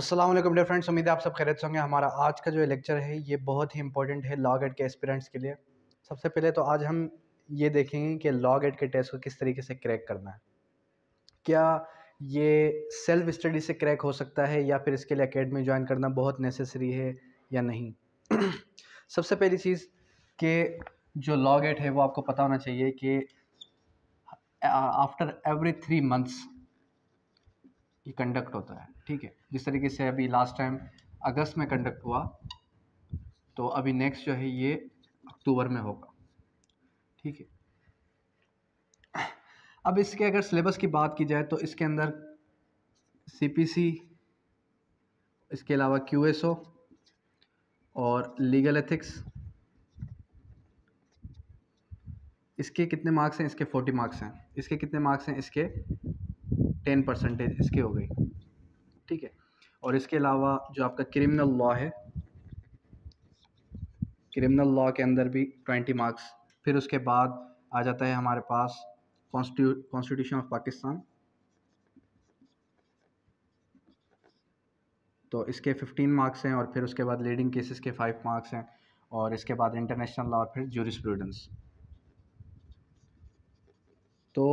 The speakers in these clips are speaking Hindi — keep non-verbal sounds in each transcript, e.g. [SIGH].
असलम डे फ्रेंड्स उम्मीद है आप सब खैरत होंगे हमारा आज का जो लेक्चर है ये बहुत ही इंपॉर्टेंट है लॉग एड के एस्पिरेंट्स के लिए सबसे पहले तो आज हम ये देखेंगे कि लॉग एड के टेस्ट को किस तरीके से क्रैक करना है क्या ये सेल्फ स्टडी से क्रैक हो सकता है या फिर इसके लिए अकेडमी ज्वाइन करना बहुत नेसेसरी है या नहीं [CLEARS THROAT] सबसे पहली चीज़ के जो लॉग एड है वो आपको पता होना चाहिए कि आफ्टर एवरी थ्री मंथ्स ये कंडक्ट होता है ठीक है जिस तरीके से अभी लास्ट टाइम अगस्त में कंडक्ट हुआ तो अभी नेक्स्ट जो है ये अक्टूबर में होगा ठीक है अब इसके अगर सिलेबस की बात की जाए तो इसके अंदर सीपीसी इसके अलावा क्यूएसओ और लीगल एथिक्स इसके कितने मार्क्स हैं इसके फोर्टी मार्क्स हैं इसके कितने मार्क्स हैं इसके टेन परसेंटेज इसकी हो गई ठीक है और इसके अलावा जो आपका क्रिमिनल लॉ है क्रिमिनल लॉ के अंदर भी ट्वेंटी मार्क्स फिर उसके बाद आ जाता है हमारे पास कॉन्स्टिट्यूशन ऑफ पाकिस्तान तो इसके फिफ्टीन मार्क्स हैं और फिर उसके बाद लीडिंग केसेस के फाइव मार्क्स हैं और इसके बाद इंटरनेशनल लॉ और फिर जूरिस तो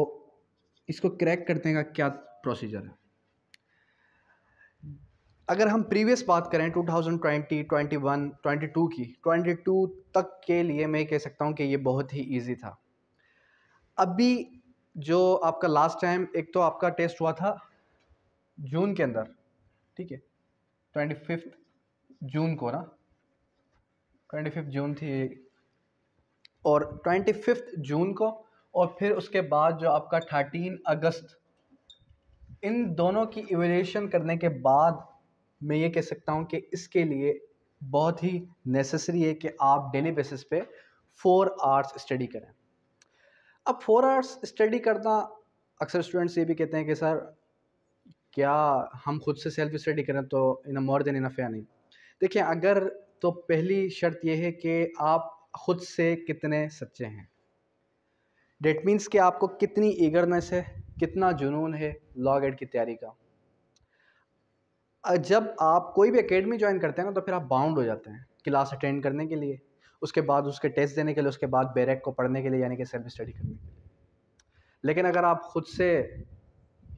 इसको क्रैक करने का क्या प्रोसीजर है अगर हम प्रीवियस बात करें 2020, 21, 22 की 22 तक के लिए मैं कह सकता हूँ कि ये बहुत ही इजी था अभी जो आपका लास्ट टाइम एक तो आपका टेस्ट हुआ था जून के अंदर ठीक है ट्वेंटी फिफ्थ जून को ना ट्वेंटी फिफ्थ जून थी और ट्वेंटी फिफ्थ जून को और फिर उसके बाद जो आपका थर्टीन अगस्त इन दोनों की इवेल्यूशन करने के बाद मैं ये कह सकता हूँ कि इसके लिए बहुत ही नेसेसरी है कि आप डेली बेसिस पे फोर आवर्स स्टडी करें अब फोर आवर्स स्टडी करना अक्सर स्टूडेंट्स ये भी कहते हैं कि सर क्या हम खुद से सेल्फ स्टडी करें तो इन मोर देन इनफ या नहीं देखिए अगर तो पहली शर्त यह है कि आप खुद से कितने सच्चे हैं डेट मीन्स कि आपको कितनी ईगरनेस है कितना जुनून है लॉग एड की तैयारी का जब आप कोई भी अकेडमी ज्वाइन करते हैं ना तो फिर आप बाउंड हो जाते हैं क्लास अटेंड करने के लिए उसके बाद उसके टेस्ट देने के लिए उसके बाद बेरेक को पढ़ने के लिए यानी कि सेल्फ स्टडी करने के लिए लेकिन अगर आप खुद से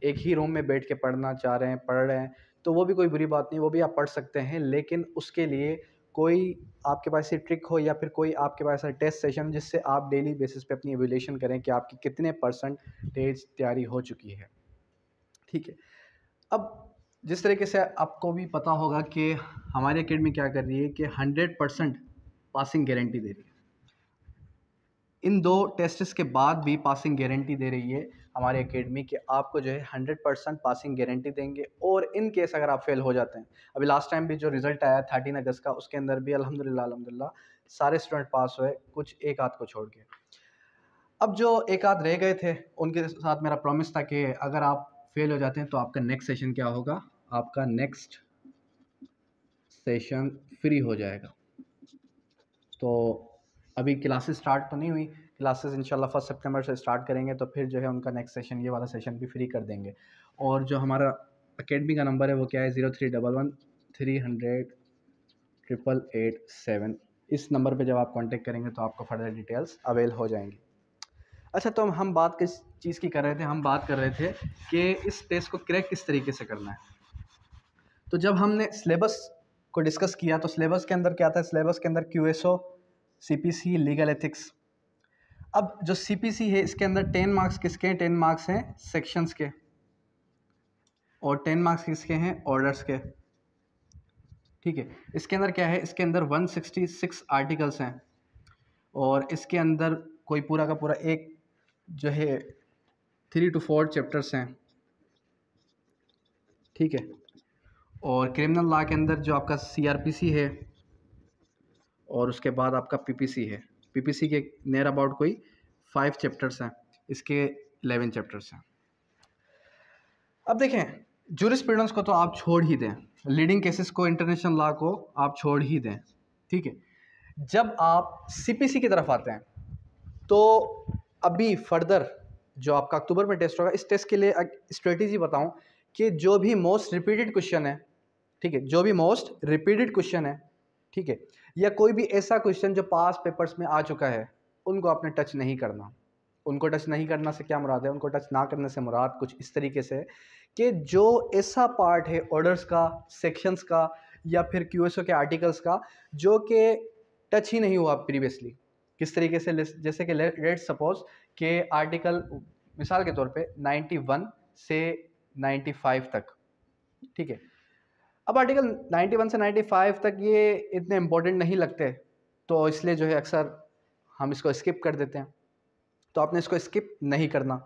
एक ही रूम में बैठ के पढ़ना चाह रहे हैं पढ़ रहे हैं तो वो भी कोई बुरी बात नहीं वो भी आप पढ़ सकते हैं लेकिन उसके लिए कोई आपके पास से ट्रिक हो या फिर कोई आपके पास ऐसा टेस्ट सेशन जिससे आप डेली बेसिस पे अपनी एवेलेशन करें कि आपकी कितने परसेंट परसेंटेज तैयारी हो चुकी है ठीक है अब जिस तरीके से आपको भी पता होगा कि हमारी अकेडमी क्या कर रही है कि हंड्रेड परसेंट पासिंग गारंटी दे रही है इन दो टेस्ट्स के बाद भी पासिंग गारंटी दे रही है हमारे एकेडमी के आपको जो है हंड्रेड परसेंट पासिंग गारंटी देंगे और इन केस अगर आप फेल हो जाते हैं अभी लास्ट टाइम भी जो रिजल्ट आया थर्टीन अगस्त का उसके अंदर भी अलहमदिल्ला अलहमदिल्ला सारे स्टूडेंट पास हुए कुछ एक आध को छोड़ के अब जो एक आध रह गए थे उनके साथ मेरा प्रॉमिस था कि अगर आप फेल हो जाते हैं तो आपका नेक्स्ट सेशन क्या होगा आपका नेक्स्ट सेशन फ्री हो जाएगा तो अभी क्लासेस स्टार्ट तो नहीं हुई क्लासेस इंशाल्लाह फर्स्ट सितंबर से स्टार्ट करेंगे तो फिर जो है उनका नेक्स्ट सेशन ये वाला सेशन भी फ्री कर देंगे और जो हमारा अकेडमी का नंबर है वो क्या है zero three double one three hundred triple eight seven इस नंबर पे जब आप कांटेक्ट करेंगे तो आपको फर्दर डिटेल्स अवेल हो जाएंगी अच्छा तो हम बात किस चीज़ की कर रहे थे हम बात कर रहे थे कि इस टेस्ट को क्रैक किस तरीके से करना है तो जब हमने सिलेबस को डिस्कस किया तो सिलेबस के अंदर क्या था सिलेबस के अंदर Q S O CPC legal ethics अब जो सीपीसी है इसके अंदर टेन मार्क्स किसके हैं टेन मार्क्स हैं सेक्शंस के और टेन मार्क्स किसके हैं ऑर्डर्स के ठीक है इसके अंदर क्या है इसके अंदर वन सिक्सटी सिक्स आर्टिकल्स हैं और इसके अंदर कोई पूरा का पूरा एक जो है थ्री टू फोर चैप्टर्स हैं ठीक है और क्रिमिनल लॉ के अंदर जो आपका सी है और उसके बाद आपका पीपीसी है पीपीसी के नियर अबाउट कोई फाइव चैप्टर्स हैं इसके इलेवन चैप्टर्स हैं अब देखें जूरिस्प्रूडेंस को तो आप छोड़ ही दें लीडिंग केसेस को इंटरनेशनल लॉ को आप छोड़ ही दें ठीक है जब आप सीपीसी की तरफ आते हैं तो अभी फर्दर जो आपका अक्टूबर में टेस्ट होगा इस टेस्ट के लिए स्ट्रेटेजी बताऊं कि जो भी मोस्ट रिपीटेड क्वेश्चन है ठीक है जो भी मोस्ट रिपीटेड क्वेश्चन है ठीक है या कोई भी ऐसा क्वेश्चन जो पास पेपर्स में आ चुका है उनको आपने टच नहीं करना उनको टच नहीं करना से क्या मुराद है उनको टच ना करने से मुराद कुछ इस तरीके से कि जो ऐसा पार्ट है ऑर्डर्स का सेक्शंस का या फिर क्यू के आर्टिकल्स का जो कि टच ही नहीं हुआ प्रीवियसली किस तरीके से जैसे कि लेट सपोज के आर्टिकल मिसाल के तौर पे 91 से 95 तक ठीक है अब आर्टिकल 91 से 95 तक ये इतने इम्पोर्टेंट नहीं लगते तो इसलिए जो है अक्सर हम इसको स्किप कर देते हैं तो आपने इसको स्किप नहीं करना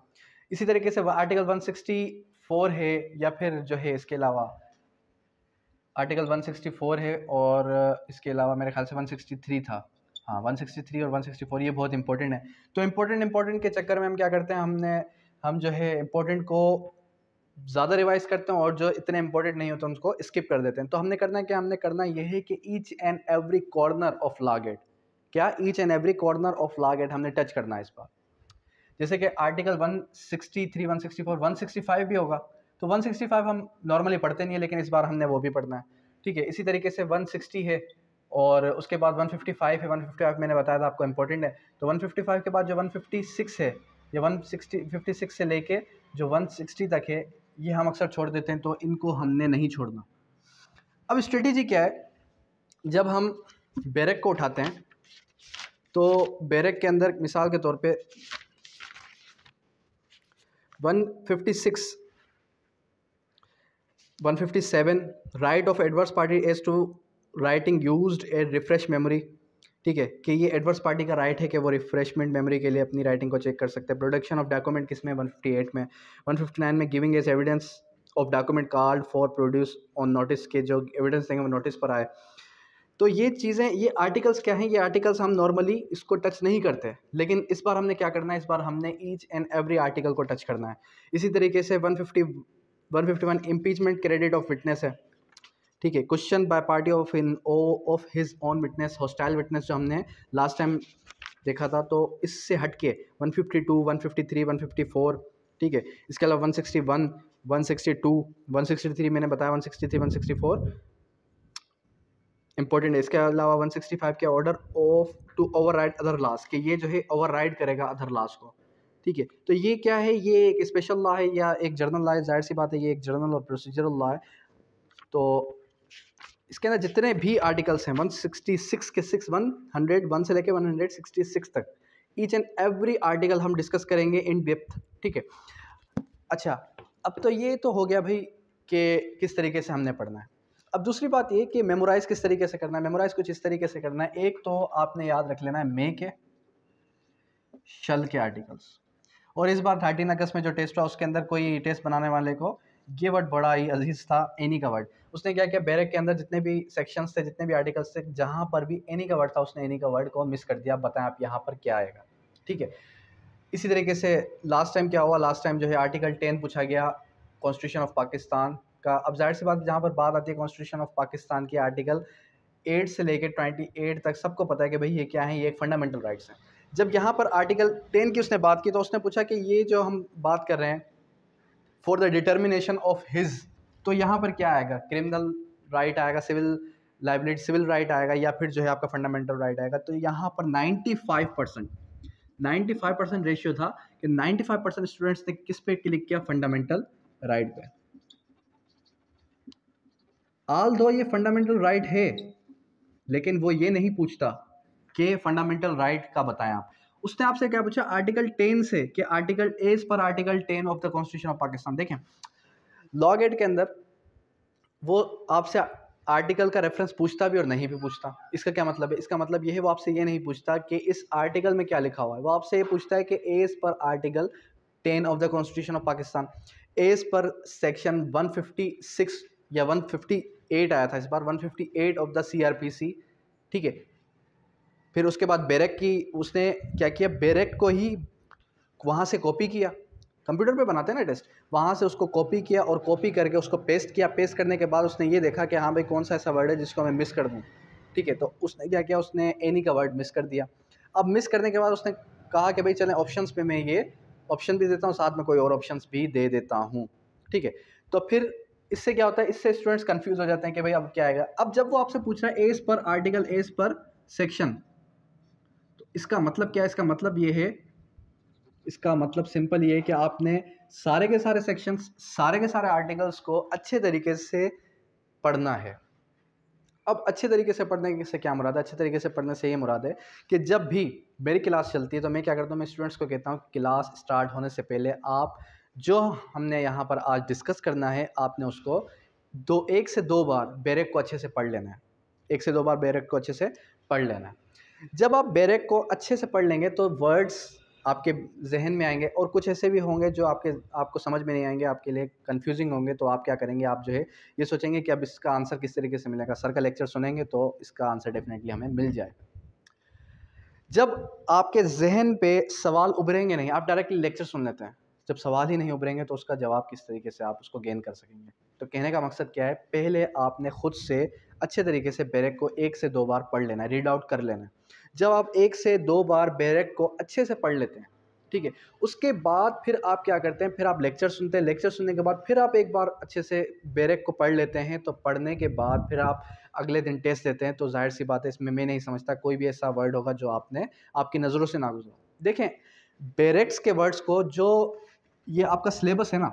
इसी तरीके से आर्टिकल 164 है या फिर जो है इसके अलावा आर्टिकल 164 है और इसके अलावा मेरे ख्याल से 163 था हाँ 163 और 164 ये बहुत इंपॉर्टेंट है तो इम्पोर्टेंट इम्पोर्टेंट के चक्कर में हम क्या करते हैं हमने हम जो है इम्पोर्टेंट को ज़्यादा रिवाइज करते हैं और जो इतने इंपॉर्टेंट नहीं होते उनको स्किप कर देते हैं तो हमने करना है क्या हमने करना यह है कि each and every corner of law GAT क्या each and every corner of law GAT हमने टच करना है इस बार जैसे कि आर्टिकल 163, 164, 165 भी होगा तो 165 हम नॉर्मली पढ़ते नहीं है लेकिन इस बार हमने वो भी पढ़ना है ठीक है इसी तरीके से 160 है और उसके बाद 155 है 155 मैंने बताया था आपको इम्पोर्टेंट है तो 155 के बाद जो 156 है या 160 56 से लेके जो 160 तक है ये हम अक्सर छोड़ देते हैं तो इनको हमने नहीं छोड़ना अब स्ट्रेटेजी क्या है जब हम बैरक को उठाते हैं तो बैरक के अंदर मिसाल के तौर पे 156 157 right of adverse party as to writing used a refresh memory ठीक है कि ये एडवर्स पार्टी का राइट है कि वो रिफ्रेशमेंट मेमोरी के लिए अपनी राइटिंग को चेक कर सकते हैं प्रोडक्शन ऑफ डॉक्यूमेंट किस में 158 में 159 में giving as evidence of document called for produce on notice के जो एविडेंस देंगे वो नोटिस पर आए तो ये चीज़ें ये आर्टिकल्स क्या हैं ये आर्टिकल्स हम नॉर्मली इसको टच नहीं करते लेकिन इस बार हमने क्या करना है इस बार हमने ईच एंड एवरी आर्टिकल को टच करना है इसी तरीके से 150 151 इम्पीचमेंट क्रेडिट ऑफ विटनेस है ठीक है question by party of in o of his own witness hostile witness जो हमने लास्ट टाइम देखा था तो इससे हट के one fifty two one fifty three one fifty four ठीक है इसके अलावा one sixty one one sixty two one sixty three मैंने बताया 163, 164 फोर इंपॉर्टेंट है इसके अलावा वन सिक्सटी फाइव के order of to override other laws कि ये जो है ओवर राइड करेगा अदर लॉस को ठीक है तो ये क्या है ये एक स्पेशल लॉ है या एक जर्नल लॉ है जाहिर सी बात है ये एक जर्नल और प्रोसीजरल लॉ है तो इसके अंदर जितने भी आर्टिकल्स हैं 166 के 6 100 से लेके 166 तक ईच एंड एवरी आर्टिकल हम डिस्कस करेंगे इन डेप्थ ठीक है अच्छा अब तो ये तो हो गया भाई कि किस तरीके से हमने पढ़ना है अब दूसरी बात ये कि मेमोराइज़ किस तरीके से करना है मेमोराइज़ कुछ इस तरीके से करना है एक तो आपने याद रख लेना है मे के शल के आर्टिकल्स और इस बार थर्टीन अगस्त में जो टेस्ट हुआ उसके अंदर कोई टेस्ट बनाने वाले को ये वर्ड बड़ा ही अजीज था एनी का वर्ड उसने क्या किया बैरक के अंदर जितने भी सेक्शंस थे जितने भी आर्टिकल्स थे जहाँ पर भी एनी का वर्ड था उसने एनी का वर्ड को मिस कर दिया बताएं आप यहाँ पर क्या आएगा ठीक है इसी तरीके से लास्ट टाइम क्या हुआ लास्ट टाइम जो है आर्टिकल टेन पूछा गया कॉन्स्टिट्यूशन ऑफ पाकिस्तान का अब जाहिर सी बात जहाँ पर बात आती है कॉन्स्टिट्यूशन ऑफ पाकिस्तान की आर्टिकल एट से लेकर ट्वेंटी एट तक सबको पता है कि भाई ये क्या है ये एक फंडामेंटल राइट्स हैं जब यहाँ पर आर्टिकल टेन की उसने बात की तो उसने पूछा कि ये जो हम बात कर रहे हैं for the determination of his तो यहाँ पर क्या आएगा क्रिमिनल राइट आएगा सिविल लाइबिलिटी सिविल राइट आएगा या फिर जो है आपका फंडामेंटल राइट आएगा तो यहाँ पर five percent ninety five percent ratio था कि फाइव परसेंट स्टूडेंट्स ने किस पे क्लिक किया फंडामेंटल राइट पे आल दो ये फंडामेंटल राइट है लेकिन वो ये नहीं पूछता कि फंडामेंटल राइट का बताएं आप उसने आपसे क्या पूछा आर्टिकल टेन से कि article as per article ten of the constitution of Pakistan देखें लॉ गेट के अंदर वो आपसे आर्टिकल का रेफरेंस पूछता भी और नहीं भी पूछता इसका क्या मतलब है इसका मतलब यह है वो आपसे ये नहीं पूछता कि इस आर्टिकल में क्या लिखा हुआ है वो आपसे ये पूछता है कि as per article ten of the constitution of Pakistan as per section 156 या 158 आया था इस बार 158 ऑफ द सी ठीक है फिर उसके बाद बेरेक की उसने क्या किया बेरेक को ही वहाँ से कॉपी किया कंप्यूटर पे बनाते हैं ना टेस्ट वहाँ से उसको कॉपी किया और कॉपी करके उसको पेस्ट किया पेस्ट करने के बाद उसने ये देखा कि हाँ भाई कौन सा ऐसा वर्ड है जिसको मैं मिस कर दूँ ठीक है तो उसने क्या किया उसने एनी का वर्ड मिस कर दिया अब मिस करने के बाद उसने कहा कि भाई चलें ऑप्शंस पे मैं ये ऑप्शन भी देता हूँ साथ में कोई और ऑप्शंस भी दे देता हूँ ठीक है तो फिर इससे क्या होता है इससे स्टूडेंट्स कन्फ्यूज़ हो जाते हैं कि भाई अब क्या आएगा अब जब वो आपसे पूछ रहा है as per article as per section इसका मतलब क्या है इसका मतलब ये है इसका मतलब सिंपल ये है कि आपने सारे के सारे सेक्शंस सारे के सारे आर्टिकल्स को अच्छे तरीके से पढ़ना है अब अच्छे तरीके से पढ़ने से क्या मुराद है अच्छे तरीके से पढ़ने से ये मुराद है कि जब भी मेरी क्लास चलती है तो मैं क्या करता हूँ मैं स्टूडेंट्स को कहता हूँ क्लास स्टार्ट होने से पहले आप जो हमने यहाँ पर आज डिस्कस करना है आपने उसको दो एक से दो बार बेरेक को अच्छे से पढ़ लेना है एक से दो बार बेरेक को अच्छे से पढ़ लेना है जब आप बैरक को अच्छे से पढ़ लेंगे तो वर्ड्स आपके जहन में आएंगे और कुछ ऐसे भी होंगे जो आपके आपको समझ में नहीं आएंगे आपके लिए कंफ्यूजिंग होंगे तो आप क्या करेंगे आप जो है ये सोचेंगे कि अब इसका आंसर किस तरीके से मिलेगा सर का लेक्चर सुनेंगे तो इसका आंसर डेफिनेटली हमें मिल जाएगा जब आपके जहन पे सवाल उभरेंगे नहीं आप डायरेक्टली लेक्चर सुन लेते हैं जब सवाल ही नहीं उभरेंगे तो उसका जवाब किस तरीके से आप उसको गेन कर सकेंगे तो कहने का मकसद क्या है पहले आपने खुद से अच्छे तरीके से बैरक को एक से दो बार पढ़ लेना है रीड आउट कर लेना है जब आप एक से दो बार बैरक को अच्छे से पढ़ लेते हैं ठीक है उसके बाद फिर आप क्या करते हैं फिर आप लेक्चर सुनते हैं लेक्चर सुनने के बाद फिर आप एक बार अच्छे से बैरक को पढ़ लेते हैं तो पढ़ने के बाद फिर आप अगले दिन टेस्ट देते हैं तो जाहिर सी बात है इसमें मैं नहीं समझता कोई भी ऐसा वर्ड होगा जो आपने आपकी नज़रों से ना गुजरा देखें बेरेक्स के वर्ड्स को जो ये आपका सिलेबस है ना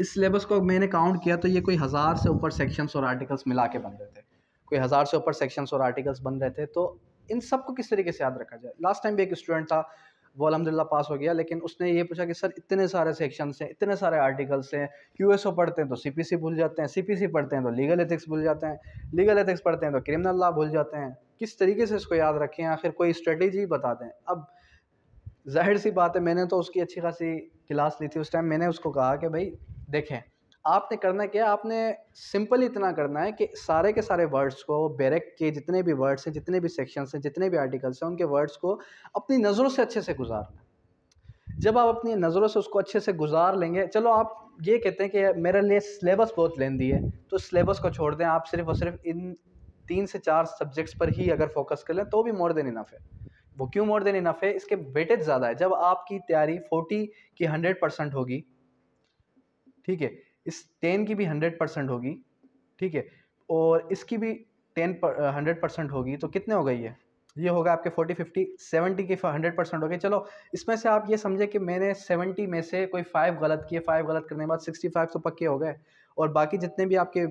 इस सिलेबस को मैंने काउंट किया तो ये कोई हज़ार से ऊपर सेक्शंस और आर्टिकल्स मिला के बन रहे थे कोई हज़ार से ऊपर सेक्शंस और आर्टिकल्स बन रहे थे तो इन सब को किस तरीके से याद रखा जाए लास्ट टाइम भी एक स्टूडेंट था वो अलहमदिल्ला पास हो गया लेकिन उसने ये पूछा कि सर इतने सारे सेक्शंस हैं इतने सारे आर्टिकल्स हैं क्यू एस ओ पढ़ते हैं तो सी पी सी भूल जाते हैं सी पी सी पढ़ते हैं तो लीगल एथिक्स भूल जाते हैं लीगल एथिक्स पढ़ते हैं तो क्रिमिनल लॉ भूल जाते हैं किस तरीके से इसको याद रखें आखिर कोई स्ट्रेटेजी बता दें अब जाहिर सी बात है मैंने तो उसकी अच्छी खासी क्लास ली थी उस टाइम मैंने उसको कहा कि भाई देखें आपने करना क्या आपने सिंपल इतना करना है कि सारे के सारे वर्ड्स को बैरक के जितने भी वर्ड्स हैं जितने भी सेक्शंस हैं जितने भी आर्टिकल्स हैं उनके वर्ड्स को अपनी नज़रों से अच्छे से गुजारना जब आप अपनी नज़रों से उसको अच्छे से गुजार लेंगे चलो आप ये कहते हैं कि मेरे लिए सिलेबस बहुत लेंदी है तो सिलेबस को छोड़ दें आप सिर्फ और सिर्फ इन तीन से चार सब्जेक्ट्स पर ही अगर फोकस कर लें तो भी मोर देन इनफ है वो क्यों मोर देन इनफ है इसके वेटेज ज़्यादा है जब आपकी तैयारी फोर्टी की हंड्रेड परसेंट होगी ठीक है इस टेन की भी हंड्रेड परसेंट होगी ठीक है और इसकी भी टेन हंड्रेड परसेंट होगी तो कितने हो गई है ये होगा आपके फोर्टी फिफ्टी सेवेंटी के हंड्रेड परसेंट हो गए चलो इसमें से आप ये समझे कि मैंने सेवेंटी में से कोई फाइव गलत किए फाइव गलत करने के बाद सिक्सटी फाइव तो पक्के हो गए और बाकी जितने भी आपके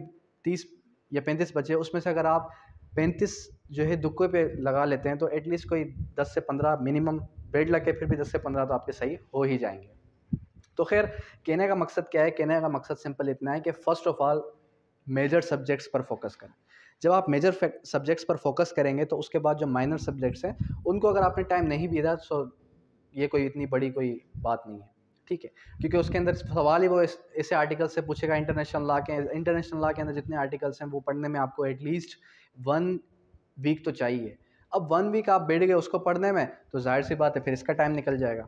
तीस या पैंतीस बचे उसमें से अगर आप पैंतीस जो है दुक्के पे लगा लेते हैं तो एटलीस्ट कोई दस से पंद्रह मिनिमम बेड लग के फिर भी दस से पंद्रह तो आपके सही हो ही जाएंगे तो खैर कहने का मकसद क्या है कहने का मकसद सिंपल इतना है कि first of all major subjects पर फोकस करें जब आप मेजर सब्जेक्ट्स पर फोकस करेंगे तो उसके बाद जो माइनर सब्जेक्ट्स हैं उनको अगर आपने टाइम नहीं भी दिया तो ये कोई इतनी बड़ी कोई बात नहीं है ठीक है क्योंकि उसके अंदर सवाल ही वो इस, इसे आर्टिकल से पूछेगा इंटरनेशनल लॉ के इंटरनेशनल लॉ के अंदर जितने आर्टिकल्स हैं वो पढ़ने में आपको एटलीस्ट वन वीक तो चाहिए अब वन वीक आप बैठ गए उसको पढ़ने में तो जाहिर सी बात है फिर इसका टाइम निकल जाएगा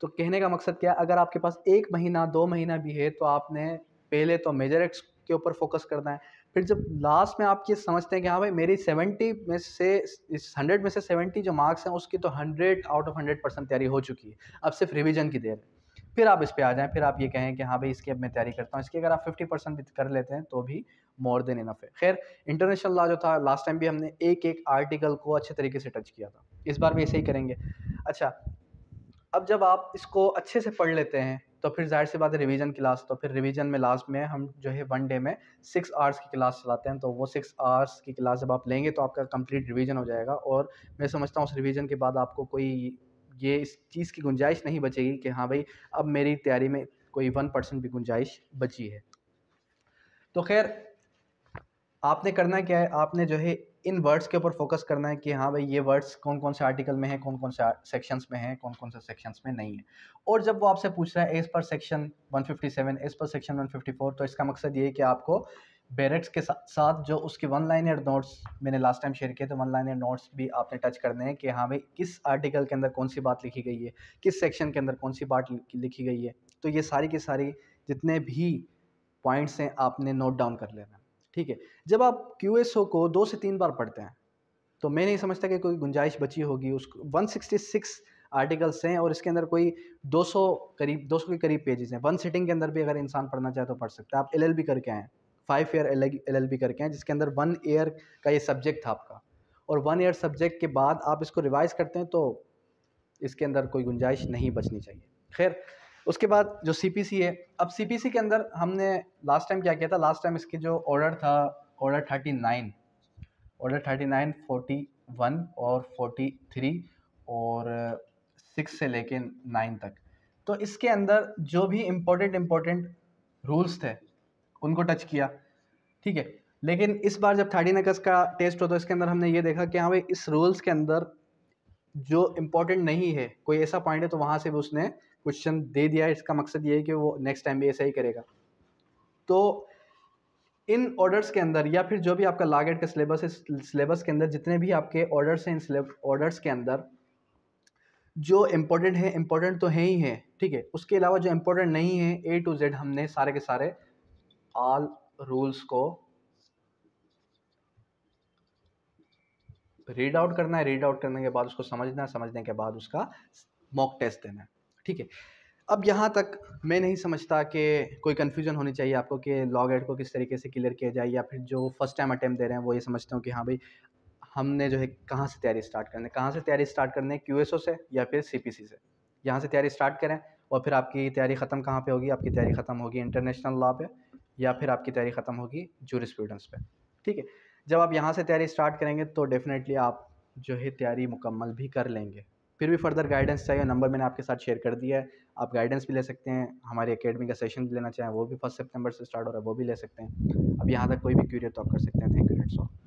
तो कहने का मकसद क्या है अगर आपके पास एक महीना दो महीना भी है तो आपने पहले तो मेजर एक्स के ऊपर फोकस करना है फिर जब लास्ट में आप ये समझते हैं कि हाँ भाई मेरी सेवेंटी में से इस हंड्रेड में से सेवेंटी जो मार्क्स हैं उसकी तो hundred out of hundred percent तैयारी हो चुकी है अब सिर्फ रिविजन की देर है फिर आप इस पर आ जाएँ फिर आप ये कहें कि हाँ भाई इसकी अब मैं तैयारी करता हूँ इसकी अगर आप फिफ्टी परसेंट भी कर लेते हैं तो भी मोर देन इनफ है खैर इंटरनेशनल लॉ जो था लास्ट टाइम भी हमने एक एक आर्टिकल को अच्छे तरीके से टच किया था इस बार भी ऐसे ही करेंगे अच्छा अब जब आप इसको अच्छे से पढ़ लेते हैं तो फिर जाहिर सी बात है रिवीजन क्लास तो फिर रिवीजन में लास्ट में हम जो है वन डे में सिक्स आवर्स की क्लास चलाते हैं तो वो सिक्स आवर्स की क्लास जब आप लेंगे तो आपका कंप्लीट रिवीजन हो जाएगा और मैं समझता हूँ उस रिवीजन के बाद आपको कोई ये इस चीज़ की गुंजाइश नहीं बचेगी कि हाँ भाई अब मेरी तैयारी में कोई वन परसेंट भी गुंजाइश बची है तो खैर आपने करना क्या है आपने जो है इन वर्ड्स के ऊपर फोकस करना है कि हाँ भाई ये वर्ड्स कौन कौन से आर्टिकल में है कौन कौन से सेक्शंस में है कौन कौन से सेक्शंस में नहीं है और जब वो आपसे पूछ रहा है as per section 157 as per section 154 तो इसका मकसद ये है कि आपको बैरेट्स के साथ जो उसके वन लाइनर नोट्स मैंने लास्ट टाइम शेयर किए थे वन लाइनर नोट्स भी आपने टच करने हैं कि हाँ भाई किस आर्टिकल के अंदर कौन सी बात लिखी गई है किस सेक्शन के अंदर कौन सी बात लिखी गई है तो ये सारी की सारी जितने भी पॉइंट्स हैं आपने नोट डाउन कर लेना ठीक है जब आप क्यू को दो से तीन बार पढ़ते हैं तो मैं नहीं समझता कि कोई गुंजाइश बची होगी उस 166 आर्टिकल्स हैं और इसके अंदर कोई 200 करीब 200 के करीब पेजेस हैं वन सिटिंग के अंदर भी अगर इंसान पढ़ना चाहे तो पढ़ सकता है आप एलएलबी करके आएँ फाइव ईयर एल एल करके आएँ जिसके अंदर वन ईयर का ये सब्जेक्ट था आपका और वन ईयर सब्जेक्ट के बाद आप इसको रिवाइज़ करते हैं तो इसके अंदर कोई गुंजाइश नहीं बचनी चाहिए खैर उसके बाद जो सी है अब सी के अंदर हमने लास्ट टाइम क्या किया था लास्ट टाइम इसके जो ऑर्डर था order thirty nine order thirty nine forty one और फोर्टी थ्री और सिक्स से लेके नाइन तक तो इसके अंदर जो भी इम्पोर्टेंट इम्पोर्टेंट रूल्स थे उनको टच किया ठीक है लेकिन इस बार जब थर्टीन अगस्त का टेस्ट हो तो इसके अंदर हमने ये देखा कि हाँ भाई इस रूल्स के अंदर जो इम्पोर्टेंट नहीं है कोई ऐसा पॉइंट है तो वहाँ से भी उसने क्वेश्चन दे दिया है इसका मकसद ये है कि वो नेक्स्ट टाइम भी ऐसा ही करेगा तो इन ऑर्डर्स के अंदर या फिर जो भी आपका लागेट का सिलेबस है सिलेबस के अंदर जितने भी आपके ऑर्डर्स हैं इन ऑर्डर्स के अंदर जो इम्पोर्टेंट है इम्पोर्टेंट तो हैं ही हैं ठीक है उसके अलावा जो इम्पोर्टेंट नहीं है ए टू जेड हमने सारे के सारे ऑल रूल्स को रीड आउट करना है रीड आउट करने के बाद उसको समझना है समझने के बाद उसका मॉक टेस्ट देना है ठीक है अब यहाँ तक मैं नहीं समझता कि कोई कन्फ्यूजन होनी चाहिए आपको कि लॉग एड को किस तरीके से क्लियर किया जाए या फिर जो फर्स्ट टाइम अटैम्प्ट दे रहे हैं वो ये समझते हो कि हाँ भाई हमने जो है कहाँ से तैयारी स्टार्ट करने है कहाँ से तैयारी स्टार्ट क्यू है क्यू से या फिर सी पी सी से यहाँ से तैयारी स्टार्ट करें और फिर आपकी तैयारी ख़त्म कहाँ पे होगी आपकी तैयारी ख़त्म होगी इंटरनेशनल लॉ पे या फिर आपकी तैयारी ख़त्म होगी जूरी स्टूडेंट्स पर ठीक है जब आप यहाँ से तैयारी स्टार्ट करेंगे तो डेफ़िनेटली आप जो है तैयारी मुकम्मल भी कर लेंगे फिर भी फर्दर गाइडेंस चाहिए नंबर मैंने आपके साथ शेयर कर दिया है आप गाइडेंस भी ले सकते हैं हमारी अकेडमी का सेशन भी लेना चाहें वो भी फर्स्ट सितंबर से स्टार्ट हो रहा है वो भी ले सकते हैं अब यहाँ तक कोई भी क्यूरियर तो आप कर सकते हैं थैंक यू डेट्स ऑल